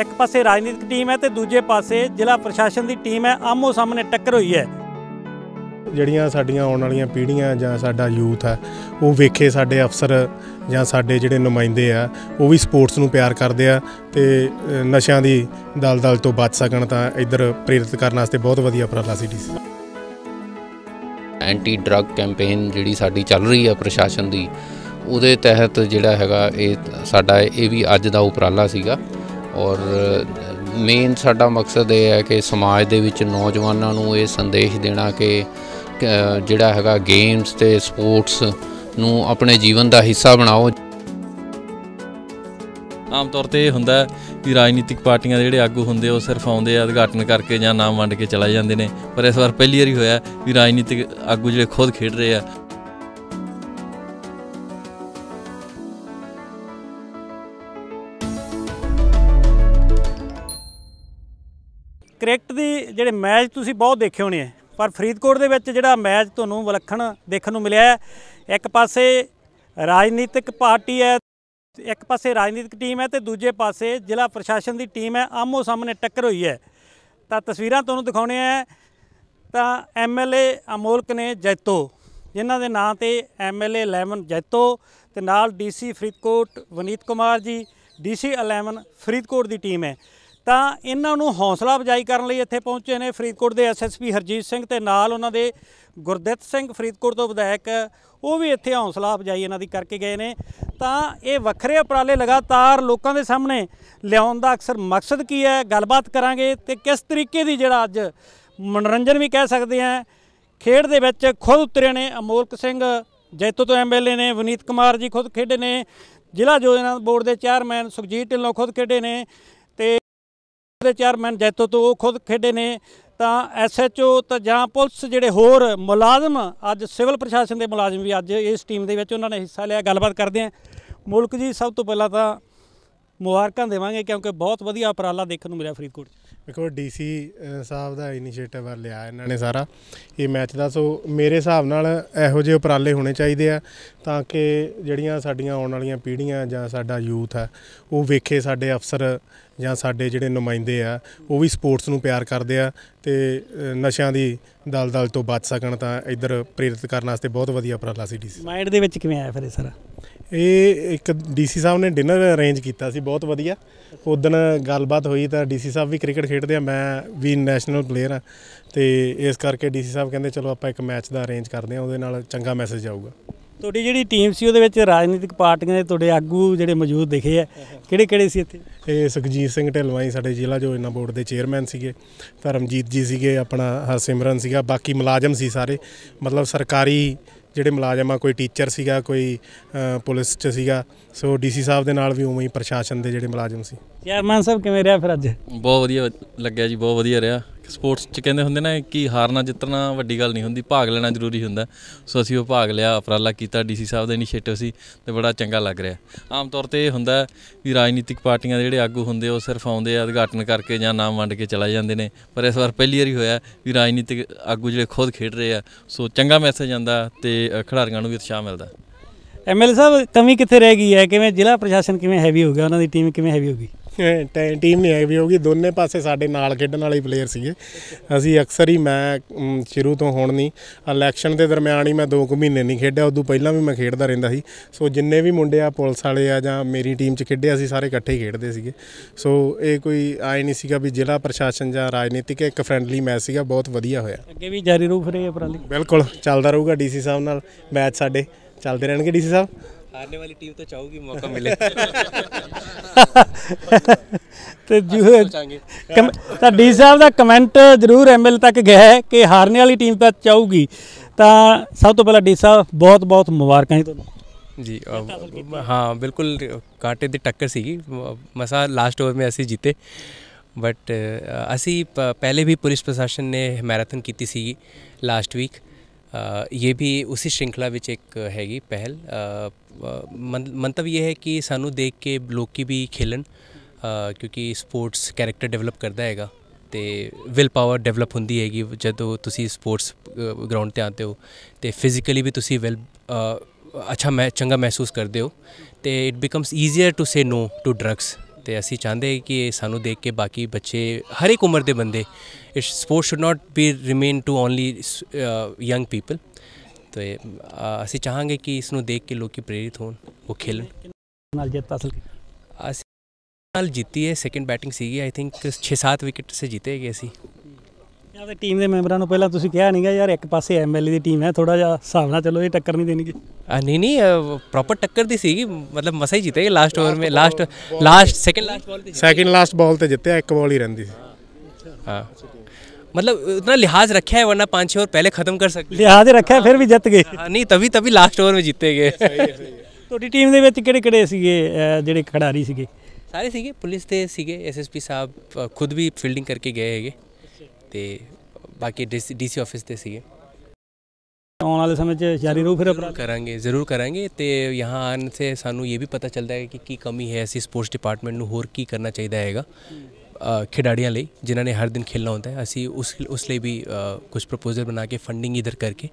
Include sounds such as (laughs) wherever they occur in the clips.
ਇੱਕ ਪਾਸੇ ਰਾਜਨੀਤਿਕ ਟੀਮ ਹੈ ਤੇ ਦੂਜੇ ਪਾਸੇ ਜ਼ਿਲ੍ਹਾ ਪ੍ਰਸ਼ਾਸਨ ਦੀ ਟੀਮ ਹੈ ਆਮੋ ਸਾਹਮਣੇ ਟੱਕਰ ਹੋਈ ਹੈ ਜਿਹੜੀਆਂ ਸਾਡੀਆਂ ਆਉਣ ਵਾਲੀਆਂ ਪੀੜ੍ਹੀਆਂ ਜਾਂ ਸਾਡਾ ਯੂਥ ਹੈ ਉਹ ਵੇਖੇ ਸਾਡੇ ਅਫਸਰ ਜਾਂ ਸਾਡੇ ਜਿਹੜੇ ਨੁਮਾਇੰਦੇ ਆ ਉਹ ਵੀ ਸਪੋਰਟਸ ਨੂੰ ਪਿਆਰ ਕਰਦੇ ਆ ਤੇ ਨਸ਼ਿਆਂ ਦੀ ਦਲਦਲ ਤੋਂ ਬਚ ਸਕਣ ਤਾਂ ਇੱਧਰ ਪ੍ਰੇਰਿਤ ਕਰਨ ਵਾਸਤੇ ਬਹੁਤ ਵਧੀਆ ਉਪਰਾਲਾ ਸੀ ਡੀਸੀ ਐਂਟੀ ਡਰੱਗ ਕੈਂਪੇਨ ਜਿਹੜੀ ਸਾਡੀ ਚੱਲ ਰਹੀ ਆ ਪ੍ਰਸ਼ਾਸਨ ਦੀ ਉਹਦੇ ਤਹਿਤ ਜਿਹੜਾ ਹੈਗਾ ਇਹ ਸਾਡਾ ਇਹ ਵੀ ਅੱਜ ਦਾ ਉਪਰਾਲਾ ਸੀਗਾ ਔਰ ਮੇਨ ਸਾਡਾ ਮਕਸਦ ਇਹ ਹੈ ਕਿ ਸਮਾਜ ਦੇ ਵਿੱਚ ਨੌਜਵਾਨਾਂ ਨੂੰ ਇਹ ਸੰਦੇਸ਼ ਦੇਣਾ ਕਿ ਜਿਹੜਾ ਹੈਗਾ ਗੇਮਸ ਤੇ ਸਪੋਰਟਸ ਨੂੰ ਆਪਣੇ ਜੀਵਨ ਦਾ ਹਿੱਸਾ ਬਣਾਓ ਆਮ ਤੌਰ ਤੇ ਇਹ ਹੁੰਦਾ ਕਿ ਰਾਜਨੀਤਿਕ ਪਾਰਟੀਆਂ ਦੇ ਜਿਹੜੇ ਆਗੂ ਹੁੰਦੇ ਉਹ ਸਿਰਫ ਆਉਂਦੇ ਆ ਉਦਘਾਟਨ ਕਰਕੇ ਜਾਂ ਨਾਮ ਵੰਡ ਕੇ ਚਲੇ ਜਾਂਦੇ ਨੇ ਪਰ ਇਸ ਵਾਰ ਪਹਿਲੀ ਵਾਰੀ ਹੋਇਆ ਕਿ ਰਾਜਨੀਤਿਕ ਆਗੂ ਜਿਹੜੇ ਖੁਦ ਖੇਡ ਰਹੇ ਆ ਕ੍ਰਿਕਟ ਦੀ ਜਿਹੜੇ ਮੈਚ ਤੁਸੀਂ ਬਹੁਤ ਦੇਖੇ ਹੋਣੇ ਆ ਪਰ ਫਰੀਦਕੋਟ ਦੇ ਵਿੱਚ ਜਿਹੜਾ ਮੈਚ ਤੁਹਾਨੂੰ ਵਿਲੱਖਣ ਦੇਖਣ ਨੂੰ ਮਿਲਿਆ ਹੈ ਇੱਕ ਪਾਸੇ ਰਾਜਨੀਤਿਕ ਪਾਰਟੀ ਹੈ ਇੱਕ ਪਾਸੇ ਰਾਜਨੀਤਿਕ ਟੀਮ ਹੈ ਤੇ ਦੂਜੇ ਪਾਸੇ ਜ਼ਿਲ੍ਹਾ ਪ੍ਰਸ਼ਾਸਨ ਦੀ ਟੀਮ ਹੈ ਆਮੋ ਸਾਹਮਣੇ ਟੱਕਰ ਹੋਈ ਹੈ ਤਾਂ ਤਸਵੀਰਾਂ ਤੁਹਾਨੂੰ ਦਿਖਾਉਣੇ ਆ ਤਾਂ ਐਮਐਲਏ ਅਮੋਲਕ ਨੇ ਜੈਤੋ ਜਿਨ੍ਹਾਂ ਦੇ ਨਾਂ ਤੇ ਐਮਐਲਏ 11 ਜੈਤੋ ਤੇ ਨਾਲ ਡੀਸੀ ਫਰੀਦਕੋਟ ਵਨੀਤ ਕੁਮਾਰ ਜੀ ਡੀਸੀ 11 ਫਰੀਦਕੋਟ ਦੀ ਟੀਮ ਹੈ ਤਾਂ ਇਹਨਾਂ ਨੂੰ ਹੌਸਲਾ ਅਫਜਾਈ ਕਰਨ ਲਈ ਇੱਥੇ ਪਹੁੰਚੇ ਨੇ ਫਰੀਦਕੋਟ ਦੇ ਐਸਐਸਪੀ ਹਰਜੀਤ ਸਿੰਘ ਤੇ ਨਾਲ ਉਹਨਾਂ ਦੇ ਗੁਰਦਿੱਤ ਸਿੰਘ ਫਰੀਦਕੋਟ ਤੋਂ ਵਿਧਾਇਕ ਉਹ ਵੀ ਇੱਥੇ ਹੌਸਲਾ ਅਫਜਾਈ ਇਹਨਾਂ ਦੀ ਕਰਕੇ ਗਏ ਨੇ ਤਾਂ ਇਹ ਵੱਖਰੇ ਉਪਰਾਲੇ ਲਗਾਤਾਰ ਲੋਕਾਂ ਦੇ ਸਾਹਮਣੇ ਲਿਆਉਣ ਦਾ ਅਕਸਰ ਮਕਸਦ ਕੀ ਹੈ ਗੱਲਬਾਤ ਕਰਾਂਗੇ ਤੇ ਕਿਸ ਤਰੀਕੇ ਦੀ ਜਿਹੜਾ ਅੱਜ ਮਨੋਰੰਜਨ ਵੀ ਕਹਿ ਸਕਦੇ ਆ ਖੇਡ ਦੇ ਵਿੱਚ ਖੁਦ ਉਤਰੇ ਨੇ ਅਮੋਲਕ ਸਿੰਘ ਜੈਤੋ ਤੋਂ ਐਮਐਲਏ ਨੇ ਵਿਨੀਤ ਕੁਮਾਰ ਜੀ ਖੁਦ ਖੇਡੇ ਨੇ ਜ਼ਿਲ੍ਹਾ ਯੋਜਨਾ ਬੋਰਡ ਦੇ ਚੇਅਰਮੈਨ ਸੁਖਜੀਤ ਢਿੱਲੋਂ ਖੁਦ ਖੇਡੇ ਨੇ ਤੇ ਦੇ ਚੇਅਰਮੈਨ ਜੈਤੋ ਤੋਂ ਉਹ ਖੁਦ ਖੇਡੇ ਨੇ ਤਾਂ ਐਸਐਚਓ ਤਾਂ ਜਾਂ ਪੁਲਿਸ ਜਿਹੜੇ ਹੋਰ ਮੁਲਾਜ਼ਮ ਅੱਜ ਸਿਵਲ ਪ੍ਰਸ਼ਾਸਨ ਦੇ ਮੁਲਾਜ਼ਮ ਵੀ ਅੱਜ ਇਸ ਟੀਮ ਦੇ ਵਿੱਚ ਉਹਨਾਂ ਨੇ ਹਿੱਸਾ ਲਿਆ ਗੱਲਬਾਤ ਕਰਦੇ ਆਂ ਮੁਲਕ ਜੀ ਸਭ ਤੋਂ ਪਹਿਲਾਂ ਤਾਂ ਮੁਬਾਰਕਾਂ ਦੇਵਾਂਗੇ ਕਿਉਂਕਿ ਬਹੁਤ ਵਧੀਆ ਉਪਰਾਲਾ ਦੇਖਣ ਨੂੰ ਮਿਲਿਆ ਫਰੀਦਕੋਟ 'ਚ ਦੇਖੋ ਡੀਸੀ ਸਾਹਿਬ ਦਾ ਇਨੀਸ਼ੀਏਟਿਵ ਲਿਆ ਇਹਨਾਂ ਨੇ ਸਾਰਾ ਇਹ ਮੈਚ ਦਾ ਸੋ ਮੇਰੇ ਹਿਸਾਬ ਨਾਲ ਇਹੋ ਜਿਹੇ ਉਪਰਾਲੇ ਹੋਣੇ ਚਾਹੀਦੇ ਆ ਤਾਂ ਕਿ ਜਿਹੜੀਆਂ ਸਾਡੀਆਂ ਆਉਣ ਵਾਲੀਆਂ ਪੀੜ੍ਹੀਆਂ ਜਾਂ ਸਾਡਾ ਯੂਥ ਆ ਉਹ ਵੇਖੇ ਸਾਡੇ ਅਫਸਰ ਜਾਂ ਸਾਡੇ ਜਿਹੜੇ ਨੁਮਾਇੰਦੇ ਆ ਉਹ ਵੀ ਸਪੋਰਟਸ ਨੂੰ ਪਿਆਰ ਕਰਦੇ ਆ ਤੇ ਨਸ਼ਿਆਂ ਦੀ ਦਲਦਲ ਤੋਂ ਬਚ ਸਕਣ ਤਾਂ ਇੱਧਰ ਪ੍ਰੇਰਿਤ ਕਰਨ ਵਾਸਤੇ ਬਹੁਤ ਵਧੀਆ ਉਪਰਾਲਾ ਸੀ ਡੀਸੀ ਮਾਈਂਡ ਦੇ ਵਿੱਚ ਕਿਵੇਂ ਆਇਆ ਫਿਰ ਇਹ ਸਾਰਾ ਇਹ ਇੱਕ ਡੀਸੀ ਸਾਹਿਬ ਨੇ ਡਿਨਰ ਅਰੇਂਜ ਕੀਤਾ ਸੀ ਬਹੁਤ ਵਧੀਆ ਉਦੋਂ ਗੱਲਬਾਤ ਹੋਈ ਤਾਂ ਡੀਸੀ ਸਾਹਿਬ ਵੀ ਕ੍ਰਿਕਟ ਖੇਡਦੇ ਆ ਮੈਂ ਵੀ ਨੈਸ਼ਨਲ ਪਲੇਅਰ ਆ ਤੇ ਇਸ ਕਰਕੇ ਡੀਸੀ ਸਾਹਿਬ ਕਹਿੰਦੇ ਚਲੋ ਆਪਾਂ ਇੱਕ ਮੈਚ ਦਾ ਅਰੇਂਜ ਕਰਦੇ ਆ ਉਹਦੇ ਨਾਲ ਚੰਗਾ ਮੈਸੇਜ ਆਊਗਾ ਤੁਹਾਡੀ ਜਿਹੜੀ ਟੀਮ ਸੀ ਉਹਦੇ ਵਿੱਚ ਰਾਜਨੀਤਿਕ ਪਾਰਟੀਆਂ ਦੇ ਤੁਹਾਡੇ ਆਗੂ ਜਿਹੜੇ ਮੌਜੂਦ ਦਿਖੇ ਆ ਕਿਹੜੇ ਕਿਹੜੇ ਸੀ ਇੱਥੇ ਇਹ ਸੁਖਜੀਤ ਸਿੰਘ ਢਿਲਵਾਈ ਸਾਡੇ ਜ਼ਿਲ੍ਹਾ ਜੋਜਨਾ ਬੋਰਡ ਦੇ ਚੇਅਰਮੈਨ ਸੀਗੇ ਧਰਮਜੀਤ ਜੀ ਸੀਗੇ ਆਪਣਾ ਹਰਸਿਮਰਨ ਸੀਗਾ ਬਾਕੀ ਮੁਲਾਜ਼ਮ ਸੀ ਸਾਰੇ ਮਤਲਬ ਸਰਕਾਰੀ ਜਿਹੜੇ ਮੁਲਾਜ਼ਮ ਆ ਕੋਈ ਟੀਚਰ ਸੀਗਾ ਕੋਈ ਪੁਲਿਸ ਚ ਸੀਗਾ ਸੋ ਡੀਸੀ ਸਾਹਿਬ ਦੇ ਨਾਲ ਵੀ ਉਵੇਂ ਹੀ ਪ੍ਰਸ਼ਾਸਨ ਦੇ ਜਿਹੜੇ ਮੁਲਾਜ਼ਮ ਸੀ ਚੇਅਰਮੈਨ ਸਾਹਿਬ ਕਿਵੇਂ ਰਿਹਾ ਫਿਰ ਅੱਜ ਬਹੁਤ ਵਧੀਆ ਲੱਗਿਆ ਜੀ ਬਹੁਤ ਵਧੀਆ ਰਿਹਾ ਸਪੋਰਟਸ 'ਚ ਕਹਿੰਦੇ ਹੁੰਦੇ ਨਾ ਕਿ ਹਾਰਨਾ ਜਿੱਤਣਾ ਵੱਡੀ ਗੱਲ ਨਹੀਂ ਹੁੰਦੀ ਭਾਗ ਲੈਣਾ ਜ਼ਰੂਰੀ ਹੁੰਦਾ ਸੋ ਅਸੀਂ ਉਹ ਭਾਗ ਲਿਆ ਉਪਰਾਲਾ ਕੀਤਾ ਡੀਸੀ ਸਾਹਿਬ ਦਾ ਇਨੀਸ਼ੀਏਟਿਵ ਸੀ ਤੇ ਬੜਾ ਚੰਗਾ ਲੱਗ ਰਿਹਾ ਆਮ ਤੌਰ ਤੇ ਇਹ ਹੁੰਦਾ ਵੀ ਰਾਜਨੀਤਿਕ ਪਾਰਟੀਆਂ ਦੇ ਜਿਹੜੇ ਆਗੂ ਹੁੰਦੇ ਉਹ ਸਿਰਫ ਆਉਂਦੇ ਆ ਉਦਘਾਟਨ ਕਰਕੇ ਜਾਂ ਨਾਮ ਵੰਡ ਕੇ ਚਲਾ ਜਾਂਦੇ ਨੇ ਪਰ ਇਸ ਵਾਰ ਪਹਿਲੀ ਵਾਰੀ ਹੋਇਆ ਵੀ ਰਾਜਨੀਤਿਕ ਆਗੂ ਜਿਹੜੇ ਖੁਦ ਖੇਡ ਰਹੇ ਆ ਸੋ ਚੰਗਾ ਮੈਸੇਜ ਆਂਦਾ ਤੇ ਖਿਡਾਰੀਆਂ ਨੂੰ ਵੀ ਉਤਸ਼ਾਹ ਮਿਲਦਾ ਐਮਐਲ ਸਾਹਿਬ ਕਮੀ ਕਿੱਥੇ ਰਹਿ ਗਈ ਹੈ ਕਿਵੇਂ ਜ਼ਿਲ੍ਹਾ ਪ੍ਰਸ਼ਾਸਨ ਕਿਵੇਂ ਹੈਵੀ ਹੋ ਗਿਆ ਉਹਨਾਂ ਦੀ ਟੀਮ ਕਿਵੇਂ ਹੈਵੀ ਹੋ ਗਈ ਤੇ ਟੀਮ ਨਹੀਂ ਆਈ ਵੀ ਹੋਗੀ ਦੋਨੇ ਪਾਸੇ ਸਾਡੇ ਨਾਲ ਖੇਡਣ ਵਾਲੇ ਪਲੇਅਰ ਸੀਗੇ ਅਸੀਂ ਅਕਸਰ ਹੀ ਮੈਂ ਸ਼ੁਰੂ ਤੋਂ ਹੁਣ ਨਹੀਂ ਇਲੈਕਸ਼ਨ ਦੇ ਦਰਮਿਆਨ ਹੀ ਮੈਂ 2 ਕੁ ਮਹੀਨੇ ਨਹੀਂ ਖੇਡਿਆ ਉਦੋਂ ਪਹਿਲਾਂ ਵੀ ਮੈਂ ਖੇਡਦਾ ਰਹਿੰਦਾ ਸੀ ਸੋ ਜਿੰਨੇ ਵੀ ਮੁੰਡੇ ਆ ਪੁਲਿਸ ਵਾਲੇ ਆ ਜਾਂ ਮੇਰੀ ਟੀਮ 'ਚ ਖੇਡੇ ਅਸੀਂ ਸਾਰੇ ਇਕੱਠੇ ਹੀ ਖੇਡਦੇ ਸੀਗੇ ਸੋ ਇਹ ਕੋਈ ਆਏ ਨਹੀਂ ਸੀਗਾ ਵੀ ਜ਼ਿਲ੍ਹਾ ਪ੍ਰਸ਼ਾਸਨ ਜਾਂ ਰਾਜਨੀਤਿਕ ਇੱਕ ਫਰੈਂਡਲੀ ਮੈਚ ਸੀਗਾ ਬਹੁਤ ਵਧੀਆ ਹੋਇਆ ਅੱਗੇ ਵੀ ਜਾਰੀ ਰਹੂ ਫਿਰ ਇਹ ਪ੍ਰਾਲੀ ਬਿਲਕੁਲ ਚੱਲਦਾ ਰਹੂਗਾ ਡੀਸੀ ਸਾਹਿਬ ਨਾਲ ਮੈਚ ਸਾਡੇ ਚੱਲਦੇ ਰਹਿਣਗੇ ਡੀਸੀ ਸਾਹਿਬ ਹਾਰਨੇ ਵਾਲੀ ਟੀਮ ਤੋਂ ਚਾਹੂਗੀ ਮੌਕਾ ਮਿਲੇ (laughs) ਤੇ ਜੂਹੇ ਤਾਂ ਡੀ ਸਾਹਿਬ ਦਾ ਕਮੈਂਟ ਜ਼ਰੂਰ ਐਮਐਲ ਤੱਕ ਗਿਆ ਹੈ ਕਿ ਹਾਰਨੇ ਵਾਲੀ ਟੀਮ ਤਾਂ ਚਾਹੂਗੀ ਤਾਂ ਸਭ ਤੋਂ ਪਹਿਲਾਂ ਡੀ ਸਾਹਿਬ ਬਹੁਤ ਬਹੁਤ ਮੁਬਾਰਕਾਂ ਜੀ ਤੁਹਾਨੂੰ ਜੀ ਹਾਂ ਬਿਲਕੁਲ ਕਾਂਟੇ ਦੀ ਟੱਕਰ ਸੀਗੀ ਮਸਾ ਲਾਸਟ ਓਵਰ ਮੇ ਅਸੀਂ ਜਿੱਤੇ ਬਟ ਅਸੀਂ ਪਹਿਲੇ ਵੀ ਪੁਲਿਸ ਪ੍ਰਸ਼ਾਸਨ ਨੇ ਮੈਰਾਥਨ ਕੀਤੀ ਸੀ ਲਾਸਟ ਵੀਕ ਇਹ ਵੀ ਉਸੇ श्रृंखला ਵਿੱਚ ਇੱਕ ਹੈਗੀ ਪਹਿਲ ਮੰਤਵ ਇਹ ਹੈ ਕਿ ਸਾਨੂੰ ਦੇਖ ਕੇ ਲੋਕੀ ਵੀ ਖੇਲਣ ਕਿਉਂਕਿ ਸਪੋਰਟਸ ਕੈਰੈਕਟਰ ਡਿਵੈਲਪ ਕਰਦਾ ਹੈਗਾ ਤੇ ਵਿਲ ਪਾਵਰ ਡਿਵੈਲਪ ਹੁੰਦੀ ਹੈਗੀ ਜਦੋਂ ਤੁਸੀਂ ਸਪੋਰਟਸ ਗਰਾਊਂਡ ਤੇ ਆਉਂਦੇ ਹੋ ਤੇ ਫਿਜ਼ੀਕਲੀ ਵੀ ਤੁਸੀਂ ਵੈਲ ਅੱਛਾ ਮੈਂ ਚੰਗਾ ਮਹਿਸੂਸ ਕਰਦੇ ਹੋ ਤੇ it becomes easier to say no to drugs ਤੇ ਅਸੀਂ ਚਾਹੁੰਦੇ ਕਿ ਸਾਨੂੰ ਦੇਖ ਕੇ ਬਾਕੀ ਬੱਚੇ ਹਰ ਇੱਕ ਉਮਰ ਦੇ ਬੰਦੇ ਇਸ sport should not be remain to only young people ਤੇ ਅਸੀਂ ਚਾਹਾਂਗੇ ਕਿ ਇਸ ਨੂੰ ਦੇਖ ਕੇ ਲੋਕੀ ਪ੍ਰੇਰਿਤ ਹੋਣ ਉਹ ਖੇਲਣ ਨਾਲ ਜਿੱਤ ਹਾਸਲ ਅਸੀਂ ਨਾਲ ਜਿੱਤੀ ਹੈ ਸੈਕਿੰਡ ਬੈਟਿੰਗ ਸੀਗੀ ਆਈ ਥਿੰਕ 6-7 ਵਿਕਟ ਸੇ ਜਿੱਤੇਗੇ ਅਸੀਂ ਜਾਂ ਤੇ ਟੀਮ ਦੇ ਮੈਂਬਰਾਂ ਨੂੰ ਪਹਿਲਾਂ ਤੁਸੀਂ ਕਿਹਾ ਨਹੀਂਗਾ ਯਾਰ ਇੱਕ ਪਾਸੇ ਐਮਐਲਏ ਦੀ ਟੀਮ ਹੈ ਥੋੜਾ ਜਿਹਾ ਹਿਸਾਬ ਨਾਲ ਚਲੋ ਇਹ ਟੱਕਰ ਨਹੀਂ ਦੇਣਗੇ ਨਹੀਂ ਨਹੀਂ ਪ੍ਰੋਪਰ ਟੱਕਰ ਦੀ ਸੀਗੀ ਮਤਲਬ ਮਸਾ ਹੀ ਜਿੱਤੇ ਲਾਸਟ ਓਵਰ ਮੇ last last second last ball ਤੇ ਸੈਕਿੰਡ ਲਾਸਟ ਬਾਲ ਤੇ ਜਿੱਤੇ ਇੱਕ ਬਾਲ ਹੀ ਰਹਿੰਦੀ ਸੀ ਹਾਂ मतलब उतना लिहाज रखा है वरना पाँच छः ओवर पहले खत्म कर सकते लिहाज रखा है फिर भी जीत ਤਵੀ नहीं तभी तभी लास्ट ओवर में जीते गए ਤੁਹਾਡੀ ਟੀਮ ਦੇ ਵਿੱਚ ਕਿਹੜੇ ਕਿਹੜੇ ਸੀਗੇ ਜਿਹੜੇ ਖਿਡਾਰੀ ਸੀਗੇ ਸਾਰੇ ਸੀਗੇ ਪੁਲਿਸ ਦੇ ਸੀਗੇ ਐਸਐਸਪੀ ਸਾਹਿਬ ਖੁਦ ਵੀ ਫੀਲਡਿੰਗ ਕਰਕੇ ਗਏ ਹੈਗੇ ਤੇ ਬਾਕੀ ਡੀਸੀ ਆਫਿਸ ਤੇ ਸੀਗੇ ਆਉਣ ਵਾਲੇ ਸਮੇਂ 'ਚ ਜਾਰੀ ਰੂ ਫਿਰ ਅਪਰਾਧ ਕਰਾਂਗੇ ਜ਼ਰੂਰ ਕਰਾਂਗੇ ਤੇ ਯਹਾਂ ਆਨ ਸੇ ਸਾਨੂੰ ਇਹ ਵੀ ਪਤਾ ਚੱਲਦਾ ਹੈ ਕਿ ਕੀ ਕਮੀ ਹੈ ਅਸੀਂ ਸਪੋਰਟਸ ਡਿਪਾਰਟਮੈਂਟ ਨੂੰ ਹੋਰ ਕੀ ਕਰਨਾ ਚਾਹੀਦਾ ਹੈਗਾ ਖਿਡਾਰੀਆਂ ਲਈ ਜਿਨ੍ਹਾਂ ਨੇ ਹਰ ਦਿਨ ਖੇਲਣਾ ਹੁੰਦਾ ਹੈ ਅਸੀਂ ਉਸ ਉਸ ਲਈ ਵੀ ਕੁਝ ਪ੍ਰਪੋਜ਼ਲ ਬਣਾ ਕੇ ਫੰਡਿੰਗ ਇਧਰ ਕਰਕੇ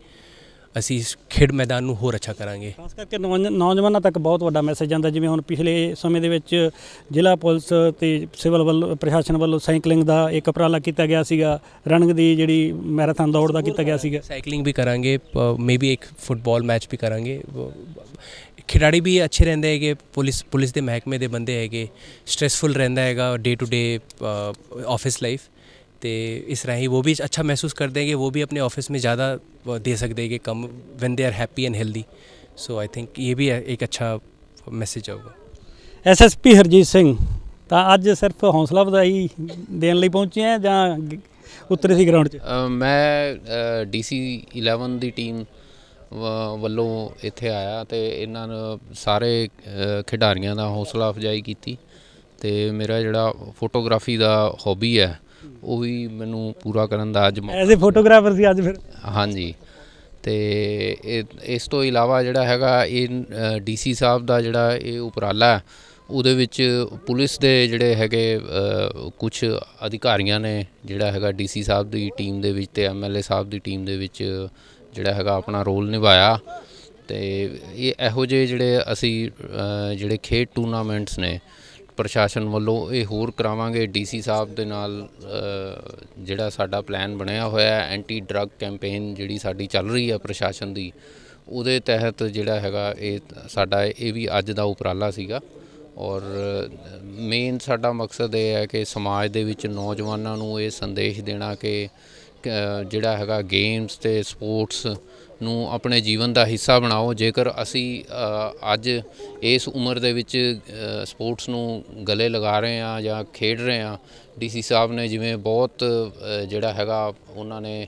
ਅਸੀਂ ਖੇਡ ਮੈਦਾਨ ਨੂੰ ਹੋਰ ਅੱਛਾ ਕਰਾਂਗੇ ਖਾਸ ਕਰਕੇ ਨੌਜਵਾਨਾਂ ਤੱਕ ਬਹੁਤ ਵੱਡਾ ਮੈਸੇਜ ਜਾਂਦਾ ਜਿਵੇਂ ਹੁਣ ਪਿਛਲੇ ਸਮੇਂ ਦੇ ਵਿੱਚ ਜ਼ਿਲ੍ਹਾ ਪੁਲਿਸ ਤੇ ਸਿਵਲ ਵੱਲ ਪ੍ਰਸ਼ਾਸਨ ਵੱਲੋਂ ਸਾਈਕਲਿੰਗ ਦਾ ਇੱਕ ਉਪਰਾਲਾ ਕੀਤਾ ਗਿਆ ਸੀਗਾ ਰਨਿੰਗ ਦੀ ਜਿਹੜੀ ਮੈਰਾਥਨ ਦੌੜ ਦਾ ਕੀਤਾ ਗਿਆ ਸੀਗਾ ਸਾਈਕਲਿੰਗ ਵੀ ਕਰਾਂਗੇ ਮੇਬੀ ਇੱਕ ਫੁੱਟਬਾਲ ਮੈਚ ਵੀ ਕਰਾਂਗੇ ਖਿਡਾਰੀ ਵੀ ਅੱਛੇ ਰਹਿੰਦੇ ਹੈਗੇ ਪੁਲਿਸ ਪੁਲਿਸ ਦੇ ਮਹਿਕਮੇ ਦੇ ਬੰਦੇ ਹੈਗੇ ਸਟ੍ਰੈਸਫੁਲ ਰਹਿੰਦਾ ਹੈਗਾ day to day office life ਤੇ ਇਸ ਰਾਹੀਂ ਉਹ ਵੀ ਅੱਛਾ ਮਹਿਸੂਸ ਕਰਦੇ ਕਿ ਉਹ ਵੀ ਆਪਣੇ ਆਫਿਸ में ਜ਼ਿਆਦਾ ਦੇ ਸਕਦੇ कि ਕਮ when they are happy and healthy so I think ਇਹ ਵੀ ਇੱਕ ਅੱਛਾ ਮੈਸੇਜ ਆਊਗਾ ਐਸਐਸਪੀ ਹਰਜੀਤ ਸਿੰਘ ਤਾਂ ਅੱਜ ਸਿਰਫ ਹੌਸਲਾ ਵਧਾਈ ਦੇਣ ਲਈ ਪਹੁੰਚੇ ਆ ਜਾਂ ਉਤਰੇ ਸੀ ਗਰਾਊਂਡ 'ਚ ਮੈਂ ਡੀਸੀ 11 ਦੀ ਟੀਮ ਵੱਲੋਂ ਇੱਥੇ ਆਇਆ ਤੇ ਇਹਨਾਂ ਨੂੰ ਸਾਰੇ ਖਿਡਾਰੀਆਂ ਦਾ ਹੌਸਲਾ ਅਫਜਾਈ ਕੀਤੀ ਤੇ ਮੇਰਾ ਜਿਹੜਾ ਫੋਟੋਗ੍ਰਾਫੀ ਦਾ ਹੌਬੀ ਹੈ ਉਹ ਵੀ ਮੈਨੂੰ ਪੂਰਾ ਕਰਨ ਦਾ ਅੱਜ ਮੌਕਾ ਐਜ਼ ਅ ਫੋਟੋਗ੍ਰਾਫਰ ਸੀ ਅੱਜ ਫਿਰ ਹਾਂਜੀ ਤੇ ਇਸ ਤੋਂ ਇਲਾਵਾ ਜਿਹੜਾ ਹੈਗਾ ਇਹ ਡੀਸੀ ਸਾਹਿਬ ਦਾ ਜਿਹੜਾ ਇਹ ਉਪਰਾਲਾ ਉਹਦੇ ਵਿੱਚ ਪੁਲਿਸ ਦੇ ਜਿਹੜੇ ਹੈਗੇ ਕੁਝ ਅਧਿਕਾਰੀਆਂ ਨੇ ਜਿਹੜਾ ਹੈਗਾ ਡੀਸੀ ਸਾਹਿਬ ਦੀ ਟੀਮ ਦੇ ਵਿੱਚ ਤੇ ਐਮਐਲਏ ਸਾਹਿਬ ਦੀ ਟੀਮ ਦੇ ਵਿੱਚ ਜਿਹੜਾ ਹੈਗਾ ਆਪਣਾ ਰੋਲ ਨਿਭਾਇਆ ਤੇ ਇਹ ਇਹੋ ਜਿਹੇ ਜਿਹੜੇ ਅਸੀਂ ਜਿਹੜੇ ਖੇਡ ਟੂਰਨਾਮੈਂਟਸ ਨੇ ਪ੍ਰਸ਼ਾਸਨ ਵੱਲੋਂ ਇਹ ਹੋਰ ਕਰਾਵਾਂਗੇ ਡੀਸੀ ਸਾਹਿਬ ਦੇ ਨਾਲ ਜਿਹੜਾ ਸਾਡਾ ਪਲਾਨ ਬਣਿਆ ਹੋਇਆ ਹੈ ਐਂਟੀ ਡਰੱਗ ਕੈਂਪੇਨ ਜਿਹੜੀ ਸਾਡੀ ਚੱਲ ਰਹੀ ਹੈ ਪ੍ਰਸ਼ਾਸਨ ਦੀ ਉਹਦੇ ਤਹਿਤ ਜਿਹੜਾ ਹੈਗਾ ਇਹ ਸਾਡਾ ਇਹ ਵੀ ਅੱਜ ਦਾ ਉਪਰਾਲਾ ਸੀਗਾ ਔਰ ਮੇਨ ਸਾਡਾ ਮਕਸਦ ਇਹ ਹੈ ਕਿ ਸਮਾਜ ਦੇ ਵਿੱਚ ਨੌਜਵਾਨਾਂ ਨੂੰ ਇਹ ਸੰਦੇਸ਼ ਦੇਣਾ ਕਿ ਜਿਹੜਾ ਹੈਗਾ ਗੇਮਸ ਤੇ ਸਪੋਰਟਸ ਨੂੰ ਆਪਣੇ ਜੀਵਨ ਦਾ ਹਿੱਸਾ ਬਣਾਓ ਜੇਕਰ ਅਸੀਂ ਅੱਜ ਇਸ ਉਮਰ ਦੇ ਵਿੱਚ ਸਪੋਰਟਸ ਨੂੰ ਗਲੇ ਲਗਾ ਰਹੇ ਆ ਜਾਂ ਖੇਡ ਰਹੇ ਆ ਡੀਸੀ ਸਾਹਿਬ ਨੇ ਜਿਵੇਂ ਬਹੁਤ ਜਿਹੜਾ ਹੈਗਾ ਉਹਨਾਂ ਨੇ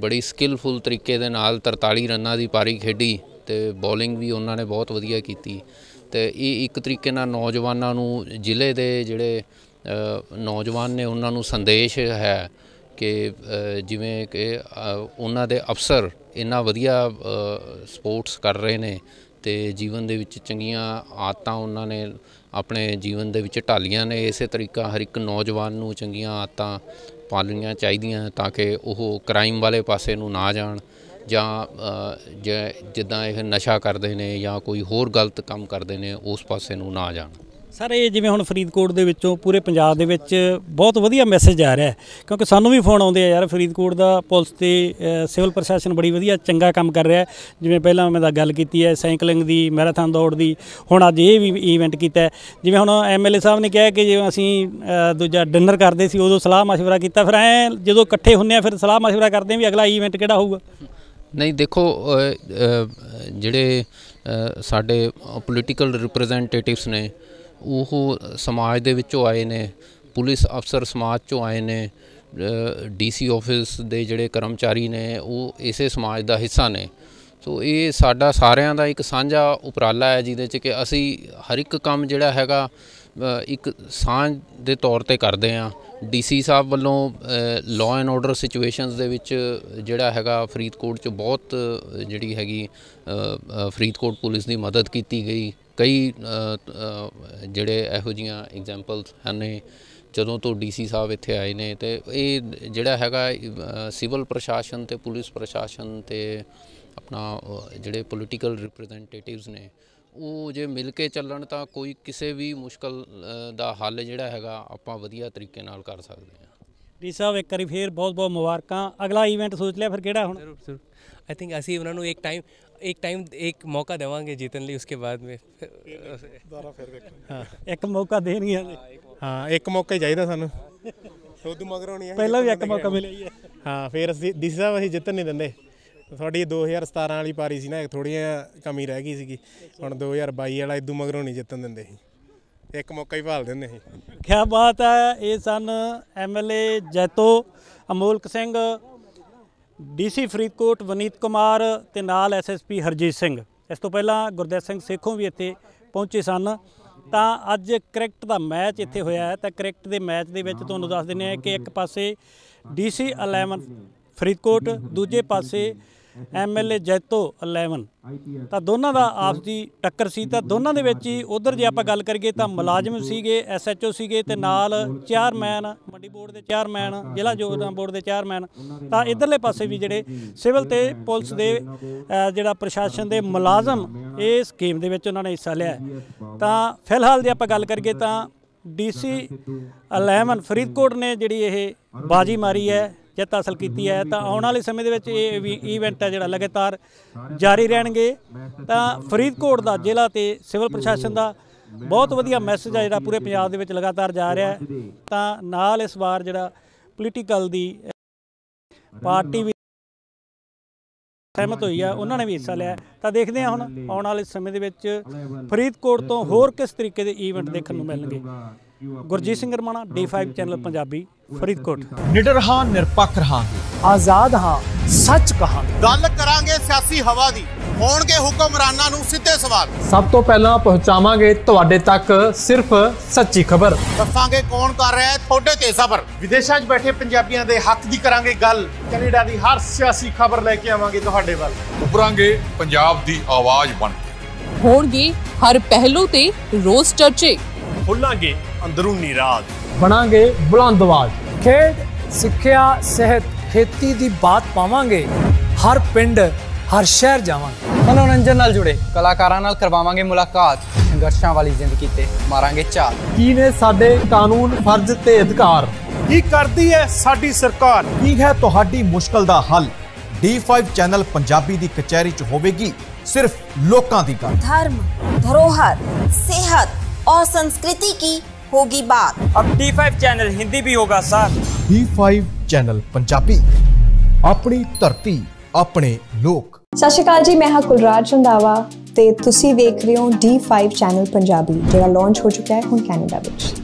ਬੜੀ ਸਕਿਲਫੁਲ ਤਰੀਕੇ ਦੇ ਨਾਲ 43 ਰਨਾਂ ਦੀ ਪਾਰੀ ਖੇਡੀ ਤੇ ਬੋਲਿੰਗ ਵੀ ਉਹਨਾਂ ਨੇ ਬਹੁਤ ਵਧੀਆ ਕੀਤੀ ਤੇ ਇਹ ਇੱਕ ਤਰੀਕੇ ਨਾਲ ਨੌਜਵਾਨਾਂ ਨੂੰ ਜ਼ਿਲ੍ਹੇ ਦੇ ਜਿਹੜੇ ਨੌਜਵਾਨ ਨੇ ਉਹਨਾਂ ਨੂੰ ਸੰਦੇਸ਼ ਹੈ ਕਿ ਜਿਵੇਂ ਕਿ ਉਹਨਾਂ ਦੇ ਅਫਸਰ ਇੰਨਾ ਵਧੀਆ ਸਪੋਰਟਸ ਕਰ ਰਹੇ ਨੇ ਤੇ ਜੀਵਨ ਦੇ ਵਿੱਚ ਚੰਗੀਆਂ ਆਦਤਾਂ ਉਹਨਾਂ ਨੇ ਆਪਣੇ ਜੀਵਨ ਦੇ ਵਿੱਚ ਢਾਲੀਆਂ ਨੇ ਇਸੇ ਤਰੀਕਾ ਹਰ ਇੱਕ ਨੌਜਵਾਨ ਨੂੰ ਚੰਗੀਆਂ ਆਦਤਾਂ ਪਾਲਣੀਆਂ ਚਾਹੀਦੀਆਂ ਤਾਂ ਕਿ ਉਹ ਕ੍ਰਾਈਮ ਵਾਲੇ ਪਾਸੇ ਨੂੰ ਨਾ ਜਾਣ ਜਾਂ ਜਿੱਦਾਂ ਇਹ ਨਸ਼ਾ ਕਰਦੇ ਨੇ ਜਾਂ ਕੋਈ ਹੋਰ ਗਲਤ ਕੰਮ ਕਰਦੇ ਨੇ ਉਸ ਪਾਸੇ ਨੂੰ ਨਾ ਜਾਣ ਸਰ ਇਹ ਜਿਵੇਂ ਹੁਣ ਫਰੀਦਕੋਟ ਦੇ ਵਿੱਚੋਂ ਪੂਰੇ ਪੰਜਾਬ ਦੇ ਵਿੱਚ ਬਹੁਤ ਵਧੀਆ ਮੈਸੇਜ ਆ ਰਿਹਾ ਹੈ ਕਿਉਂਕਿ ਸਾਨੂੰ ਵੀ ਫੋਨ ਆਉਂਦੇ ਆ ਯਾਰ ਫਰੀਦਕੋਟ ਦਾ ਪੁਲਿਸ ਤੇ ਸਿਵਲ ਪ੍ਰਸ਼ਾਸਨ ਬੜੀ ਵਧੀਆ ਚੰਗਾ ਕੰਮ ਕਰ ਰਿਹਾ ਜਿਵੇਂ ਪਹਿਲਾਂ ਮੈਂ ਤਾਂ ਗੱਲ ਕੀਤੀ ਹੈ ਸਾਈਕਲਿੰਗ ਦੀ ਮੈਰਾਥਨ ਦੌੜ ਦੀ ਹੁਣ ਅੱਜ ਇਹ ਵੀ ਇਵੈਂਟ ਕੀਤਾ ਜਿਵੇਂ ਹੁਣ ਐਮਐਲਏ ਸਾਹਿਬ ਨੇ ਕਿਹਾ ਕਿ ਜੇ ਅਸੀਂ ਦੂਜਾ ਡਿਨਰ ਕਰਦੇ ਸੀ ਉਦੋਂ ਸਲਾਹ مشورہ ਕੀਤਾ ਫਿਰ ਐ ਜਦੋਂ ਇਕੱਠੇ ਹੁੰਨੇ ਆ ਫਿਰ ਸਲਾਹ مشورہ ਕਰਦੇ ਆ ਵੀ ਅਗਲਾ ਇਵੈਂਟ ਕਿਹੜਾ ਹੋਊਗਾ ਨਹੀਂ ਦੇਖੋ ਜਿਹੜੇ ਸਾਡੇ ਪੋਲੀਟੀਕਲ ਰਿਪਰੈਜ਼ੈਂਟੇਟਿਵਸ ਨੇ ਉਹ ਸਮਾਜ ਦੇ ਵਿੱਚੋਂ ਆਏ ਨੇ ਪੁਲਿਸ ਅਫਸਰ ਸਮਾਜ ਚੋਂ ਆਏ ਨੇ ਡੀਸੀ ਆਫਿਸ ਦੇ ਜਿਹੜੇ ਕਰਮਚਾਰੀ ਨੇ ਉਹ ਇਸੇ ਸਮਾਜ ਦਾ ਹਿੱਸਾ ਨੇ ਸੋ ਇਹ ਸਾਡਾ ਸਾਰਿਆਂ ਦਾ ਇੱਕ ਸਾਂਝਾ ਉਪਰਾਲਾ ਹੈ ਜਿਹਦੇ 'ਚ ਕਿ ਅਸੀਂ ਹਰ ਇੱਕ ਕੰਮ ਜਿਹੜਾ ਹੈਗਾ ਇੱਕ ਸਾਂਝ ਦੇ ਤੌਰ ਤੇ ਕਰਦੇ ਆ ਡੀਸੀ ਸਾਹਿਬ ਵੱਲੋਂ ਲਾਅ ਐਂਡ ਆਰਡਰ ਸਿਚੁਏਸ਼ਨਸ ਦੇ ਵਿੱਚ ਜਿਹੜਾ ਹੈਗਾ ਫਰੀਦਕੋਟ 'ਚ ਬਹੁਤ ਜਿਹੜੀ ਹੈਗੀ ਫਰੀਦਕੋਟ ਪੁਲਿਸ ਦੀ ਮਦਦ ਕੀਤੀ ਗਈ ਕਈ ਜਿਹੜੇ ਇਹੋ ਜੀਆਂ ਐਗਜ਼ਾਮਪਲਸ ਹਨ ਜਦੋਂ ਤੋਂ ਡੀਸੀ ਸਾਹਿਬ ਇੱਥੇ ਆਏ ਨੇ ਤੇ ਇਹ ਜਿਹੜਾ ਹੈਗਾ ਸਿਵਲ ਪ੍ਰਸ਼ਾਸਨ ਤੇ ਪੁਲਿਸ ਪ੍ਰਸ਼ਾਸਨ ਤੇ ਆਪਣਾ ਜਿਹੜੇ ਪੋਲੀਟੀਕਲ ਰਿਪਰੈਜ਼ੈਂਟੇਟਿਵਸ ਨੇ ਉਹ ਜੇ ਮਿਲ ਕੇ ਚੱਲਣ ਤਾਂ ਕੋਈ ਕਿਸੇ ਵੀ ਮੁਸ਼ਕਲ ਦਾ ਹੱਲ ਜਿਹੜਾ ਹੈਗਾ ਆਪਾਂ ਵਧੀਆ ਤਰੀਕੇ ਨਾਲ ਕਰ ਸਕਦੇ ਹਾਂ ਡੀ ਸਾਹਿਬ ਇੱਕ ਵਾਰੀ ਫੇਰ ਬਹੁਤ ਬਹੁਤ ਮੁਬਾਰਕਾਂ ਅਗਲਾ ਇਵੈਂਟ ਸੋਚ ਲਿਆ ਫਿਰ ਕਿਹੜਾ ਹੁਣ ਆਈ ਥਿੰਕ ਅਸੀਂ ਉਹਨਾਂ ਨੂੰ ਇੱਕ ਟਾਈਮ ਇੱਕ ਟਾਈਮ ਇੱਕ ਮੌਕਾ ਦੇਵਾਂਗੇ ਜਿੱਤਣ ਲਈ ਉਸਕੇ ਬਾਅਦ ਮੈਂ ਦੁਬਾਰਾ ਫਿਰ ਵੇਖਾਂਗੇ ਹਾਂ ਇੱਕ ਮੌਕਾ ਦੇਣਗੇ ਹਾਂ ਇੱਕ ਮੌਕਾ ਹੀ ਚਾਹੀਦਾ ਸਾਨੂੰ ਉਦੋਂ ਮਗਰ ਹੋਣੀ ਹੈ ਪਹਿਲਾਂ ਵੀ ਇੱਕ ਮੌਕਾ ਮਿਲਿਆ ਹੀ ਹੈ ਹਾਂ ਫਿਰ ਅਸੀਂ ਡੀਸੀ ਸਾਹਿਬ ਅਸੀਂ ਜਿੱਤਣ ਨਹੀਂ ਦਿੰਦੇ ਤੁਹਾਡੀ 2017 ਵਾਲੀ ਪਾਰੀ ਸੀ ਨਾ ਥੋੜੀਆਂ ਕਮੀ ਰਹਿ ਗਈ ਸੀਗੀ ਹੁਣ 2022 ਵਾਲਾ ਇਦੋਂ ਮਗਰ ਹੋਣੀ ਜਿੱਤਣ ਦਿੰਦੇ ਸੀ ਇੱਕ ਮੌਕਾ ਹੀ ਭਾਲ ਦਿੰਦੇ ਸੀ ਕੀ ਬਾਤ ਹੈ ਇਹ ਸਨ ਐਮਐਲਏ ਜੈਤੋ ਅਮੋਲਕ ਸਿੰਘ ਡੀਸੀ ਫਰੀਦਕੋਟ ਵਨੀਤ ਕੁਮਾਰ ਤੇ ਨਾਲ ਐਸਐਸਪੀ ਹਰਜੀਤ ਸਿੰਘ ਇਸ ਤੋਂ ਪਹਿਲਾਂ ਗੁਰਦੇਵ ਸਿੰਘ ਸੇਖੋਂ ਵੀ ਇੱਥੇ ਪਹੁੰਚੇ ਸਨ ਤਾਂ ਅੱਜ ਕ੍ਰਿਕਟ ਦਾ ਮੈਚ ਇੱਥੇ ਹੋਇਆ ਹੈ ਤਾਂ ਕ੍ਰਿਕਟ ਦੇ ਮੈਚ ਦੇ ਵਿੱਚ ਤੁਹਾਨੂੰ ਦੱਸ ਦਿੰਨੇ ਆ ਕਿ ਇੱਕ ਪਾਸੇ ਡੀਸੀ 11 ਫਰੀਦਕੋਟ ਦੂਜੇ ਪਾਸੇ ਐਮਐਲਏ ਜੈਤੋ 11 ਤਾਂ ਦੋਨਾਂ ਦਾ ਆਪਸੀ ਟੱਕਰ ਸੀ ਤਾਂ ਦੋਨਾਂ ਦੇ ਵਿੱਚ ਹੀ ਉਧਰ ਜੇ ਆਪਾਂ ਗੱਲ ਕਰੀਏ ਤਾਂ ਮੁਲਾਜ਼ਮ ਸੀਗੇ ਐਸਐਚਓ ਸੀਗੇ ਤੇ ਨਾਲ ਚੇਅਰਮੈਨ ਮੰਡੀ ਬੋਰਡ ਦੇ ਚੇਅਰਮੈਨ ਜ਼ਿਲ੍ਹਾ ਜੋਗਦਾਨ ਬੋਰਡ ਦੇ ਚੇਅਰਮੈਨ ਤਾਂ ਇਧਰਲੇ ਪਾਸੇ ਵੀ ਜਿਹੜੇ ਸਿਵਲ ਤੇ ਪੁਲਿਸ ਦੇ ਜਿਹੜਾ ਪ੍ਰਸ਼ਾਸਨ ਦੇ ਮੁਲਾਜ਼ਮ ਇਹ ਸਕੀਮ ਦੇ ਵਿੱਚ ਉਹਨਾਂ ਨੇ ਹਿੱਸਾ ਲਿਆ ਤਾਂ ਫਿਲਹਾਲ ਜੇ ਆਪਾਂ ਗੱਲ ਕਰੀਏ ਤਾਂ ਡੀਸੀ 11 ਫਰੀਦਕੋਟ ਨੇ ਜਿਹੜੀ ਇਹ ਬਾਜੀ ਮਾਰੀ ਹੈ ਜਿੱਤ ਹਾਸਲ ਕੀਤੀ ਹੈ ਤਾਂ ਆਉਣ ਵਾਲੇ ਸਮੇਂ ਦੇ ਵਿੱਚ ਇਹ ਵੀ ਇਵੈਂਟ ਹੈ ਜਿਹੜਾ ਲਗਾਤਾਰ ਜਾਰੀ ਰਹਿਣਗੇ ਤਾਂ ਫਰੀਦਕੋਟ ਦਾ ਜ਼ਿਲ੍ਹਾ ਤੇ ਸਿਵਲ ਪ੍ਰਸ਼ਾਸਨ ਦਾ ਬਹੁਤ ਵਧੀਆ ਮੈਸੇਜ ਹੈ ਜਿਹੜਾ ਪੂਰੇ ਪੰਜਾਬ ਦੇ ਵਿੱਚ ਲਗਾਤਾਰ ਜਾ ਰਿਹਾ ਹੈ ਤਾਂ ਨਾਲ ਇਸ ਵਾਰ ਜਿਹੜਾ ਪੋਲੀਟੀਕਲ ਦੀ ਪਾਰਟੀ ਵੀ ਸਹਿਮਤ ਹੋਈ ਆ ਉਹਨਾਂ ਨੇ ਵੀ ਹਿੱਸਾ ਲਿਆ ਤਾਂ ਦੇਖਦੇ ਆ ਹੁਣ ਆਉਣ ਵਾਲੇ ਸਮੇਂ ਦੇ ਵਿੱਚ ਫਰੀਦਕੋਟ ਤੋਂ ਹੋਰ ਕਿਸ ਤਰੀਕੇ ਦੇ ਇਵੈਂਟ ਦੇਖਣ ਨੂੰ ਮਿਲਣਗੇ ਗੁਰਜੀਤ ਸਿੰਘ ਰਮਾਣਾ D5 ਚੈਨਲ ਪੰਜਾਬੀ ਫਰੀਦਕੋਟ ਨਿਡਰ ਹਾਂ ਨਿਰਪੱਖ ਰਹਾਂਗੇ ਆਜ਼ਾਦ ਹਾਂ ਸੱਚ ਕਹਾਂ ਗੱਲ ਕਰਾਂਗੇ ਸਿਆਸੀ ਹਵਾ ਦੀ ਹੋਣਗੇ ਹੁਕਮਰਾਨਾਂ ਨੂੰ ਸਿੱਧੇ ਸਵਾਲ ਸਭ ਤੋਂ ਪਹਿਲਾਂ ਪਹੁੰਚਾਵਾਂਗੇ ਤੁਹਾਡੇ ਤੱਕ ਸਿਰਫ ਸੱਚੀ ਖਬਰ ਦੱਸਾਂਗੇ ਕੌਣ ਕਰ ਰਿਹਾ ਹੈ ਤੁਹਾਡੇ ਤੇ ਸਬਰ ਵਿਦੇਸ਼ਾਂ 'ਚ ਬੈਠੇ ਪੰਜਾਬੀਆਂ ਦੇ ਹੱਕ ਦੀ ਕਰਾਂਗੇ ਗੱਲ ਕੈਨੇਡਾ ਦੀ ਹਰ ਸਿਆਸੀ ਖਬਰ ਲੈ ਕੇ ਆਵਾਂਗੇ ਤੁਹਾਡੇ ਵੱਲ ਉਪਰਾਂਗੇ ਪੰਜਾਬ ਦੀ ਆਵਾਜ਼ ਬਣ ਹੋਣਗੇ ਹਰ ਪਹਿਲੂ ਤੇ ਰੋਜ਼ ਚਰਚੇ ਖੋਲਾਂਗੇ ਅੰਦਰੂਨੀ ਰਾਜ਼ ਬਣਾਂਗੇ ਬੁਲੰਦ ਆਵਾਜ਼ ਖੇਡ ਸਿੱਖਿਆ ਸਿਹਤ ਖੇਤੀ ਦੀ ਬਾਤ ਪਾਵਾਂਗੇ ਹਰ ਪਿੰਡ ਹਰ ਸ਼ਹਿਰ ਜਾਵਾਂਗੇ ਮਨੋਰੰਜਨ ਨਾਲ ਜੁੜੇ ਕਲਾਕਾਰਾਂ ਨਾਲ ਕਰਵਾਵਾਂਗੇ ਮੁਲਾਕਾਤ ਸੰਘਰਸ਼ਾਂ ਵਾਲੀ ਜ਼ਿੰਦਗੀ ਤੇ ਮਾਰਾਂਗੇ ਚਾਹ ਕੀ ਨੇ ਸਾਡੇ ਕਾਨੂੰਨ ਫਰਜ਼ ਤੇ ਅਧਿਕਾਰ ਕੀ ਕਰਦੀ ਹੈ ਸਾਡੀ ਸਰਕਾਰ ਕੀ ਹੈ ਤੁਹਾਡੀ ਮੁਸ਼ਕਲ ਦਾ ਹੱਲ D5 ਚੈਨਲ ਪੰਜਾਬੀ ਦੀ ਕਚਹਿਰੀ 'ਚ ਹੋਵੇਗੀ ਸਿਰਫ ਲੋਕਾਂ ਦੀ ਗੱਲ ਧਰਮ ਧਰੋਹਰ ਸਿਹਤ और संस्कृति की होगी बात अब D5 चैनल हिंदी भी होगा सर D5 चैनल पंजाबी अपनी धरती अपने लोग ਸਤਿ ਸ਼੍ਰੀ ਅਕਾਲ ਜੀ ਮੈਂ ਹਾਂ ਕੁਲਰਾਜ ਚੰਦਾਵਾ ਤੇ ਤੁਸੀਂ ਵੇਖ ਰਹੇ ਹੋ D5 ਚੈਨਲ ਪੰਜਾਬੀ ਜਿਹੜਾ ਲਾਂਚ ਹੋ ਚੁੱਕਾ ਹੈ ਹੁਣ ਕੈਨੇਡਾ ਵਿੱਚ